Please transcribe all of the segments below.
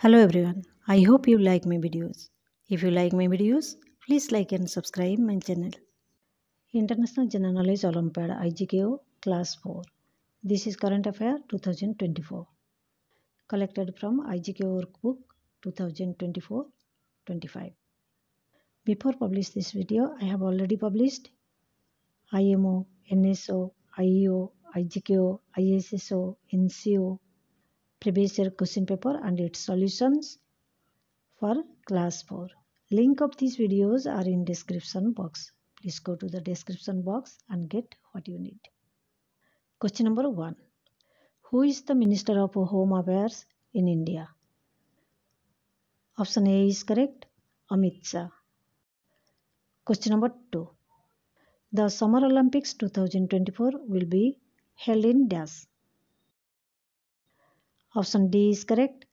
Hello everyone, I hope you like my videos. If you like my videos, please like and subscribe my channel. International General Knowledge Olympiad IGKO Class 4. This is Current Affair 2024. Collected from IGKO Workbook 2024-25. Before publish this video, I have already published IMO, NSO, IEO, IGKO, ISSO, NCO, previous year question paper and its solutions for class 4. Link of these videos are in description box. Please go to the description box and get what you need. Question number 1. Who is the Minister of Home Affairs in India? Option A is correct. Amit Shah. Question number 2. The Summer Olympics 2024 will be held in dash. Option D is correct.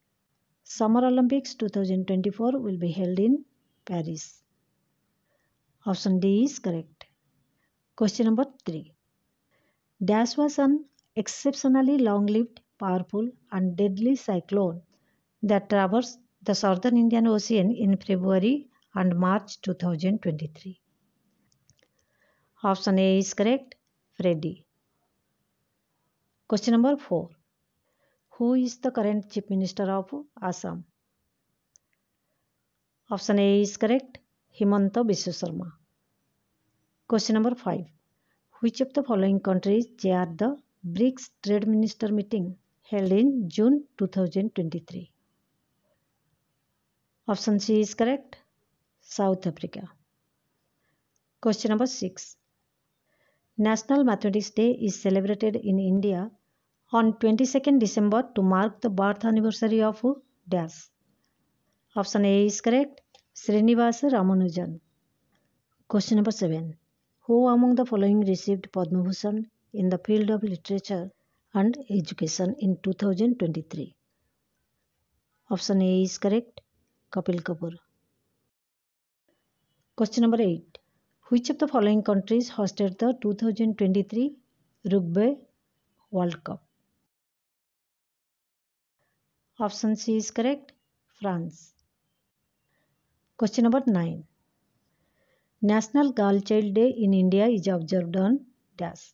Summer Olympics 2024 will be held in Paris. Option D is correct. Question number 3. Dash was an exceptionally long-lived, powerful and deadly cyclone that traversed the southern Indian Ocean in February and March 2023. Option A is correct. Freddy. Question number 4. Who is the current Chief Minister of Assam? Option A is correct. Himanta Biswa Sharma. Question number 5. Which of the following countries chaired the BRICS Trade Minister meeting held in June 2023? Option C is correct. South Africa. Question number 6. National Mathematics Day is celebrated in India on 22nd December to mark the birth anniversary of dash. Option A is correct. Srinivas Ramanujan. Question number 7. Who among the following received Padma Bhushan in the field of literature and education in 2023? Option A is correct. Kapil Kapoor. Question number 8. Which of the following countries hosted the 2023 Rugby World Cup? Option C is correct, France. Question number 9. National Girl Child Day in India is observed on dash.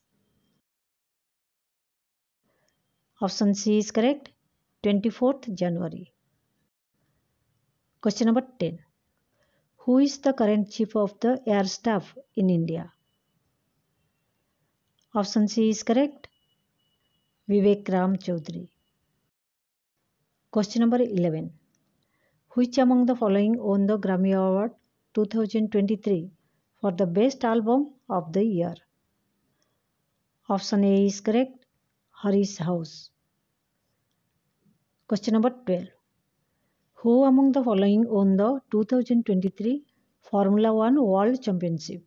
Option C is correct, 24th January. Question number 10. Who is the current chief of the air staff in India? Option C is correct, Vivek Ram Chaudhary. Question number 11. Which among the following won the Grammy Award 2023 for the best album of the year? Option A is correct. Harry's House. Question number 12. Who among the following won the 2023 Formula 1 World Championship?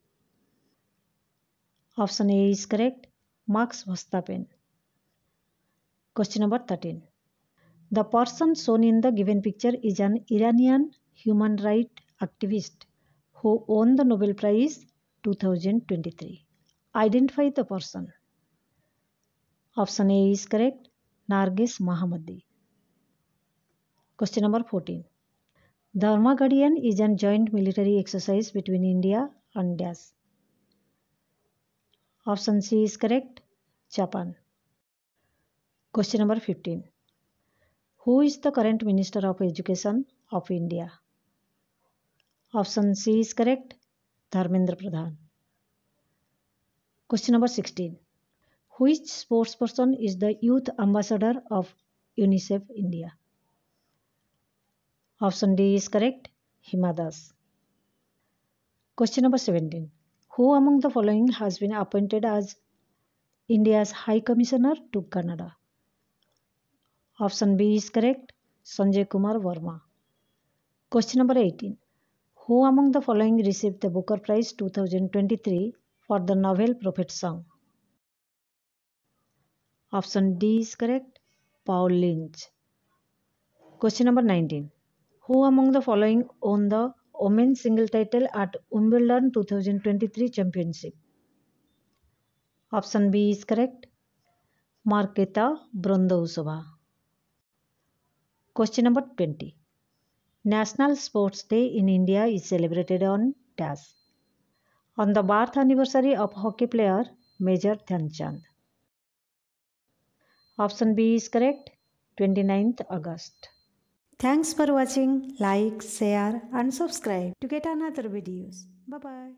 Option A is correct. Max Verstappen. Question number 13. The person shown in the given picture is an Iranian human rights activist who won the Nobel Prize 2023. Identify the person. Option A is correct. Nargis Mahamadi. Question number 14. Dharma Guardian is a joint military exercise between India and DAS. Option C is correct. Japan. Question number 15. Who is the current Minister of Education of India? Option C is correct. Dharmendra Pradhan. Question number 16. Which sports person is the youth ambassador of UNICEF India? Option D is correct. Himadas. Question number 17. Who among the following has been appointed as India's High Commissioner to Canada? Option B is correct Sanjay Kumar Verma. Question number 18. Who among the following received the Booker Prize 2023 for the novel Prophet Song? Option D is correct. Paul Lynch. Question number 19. Who among the following won the women's single title at Wimbledon 2023 championship? Option B is correct. Marketa Brondosova. Question number 20. National Sports Day in India is celebrated on dash. On the birth anniversary of hockey player Major Dhyanchand. Option B is correct 29th August. Thanks for watching. Like, share and subscribe to get another videos. Bye-bye.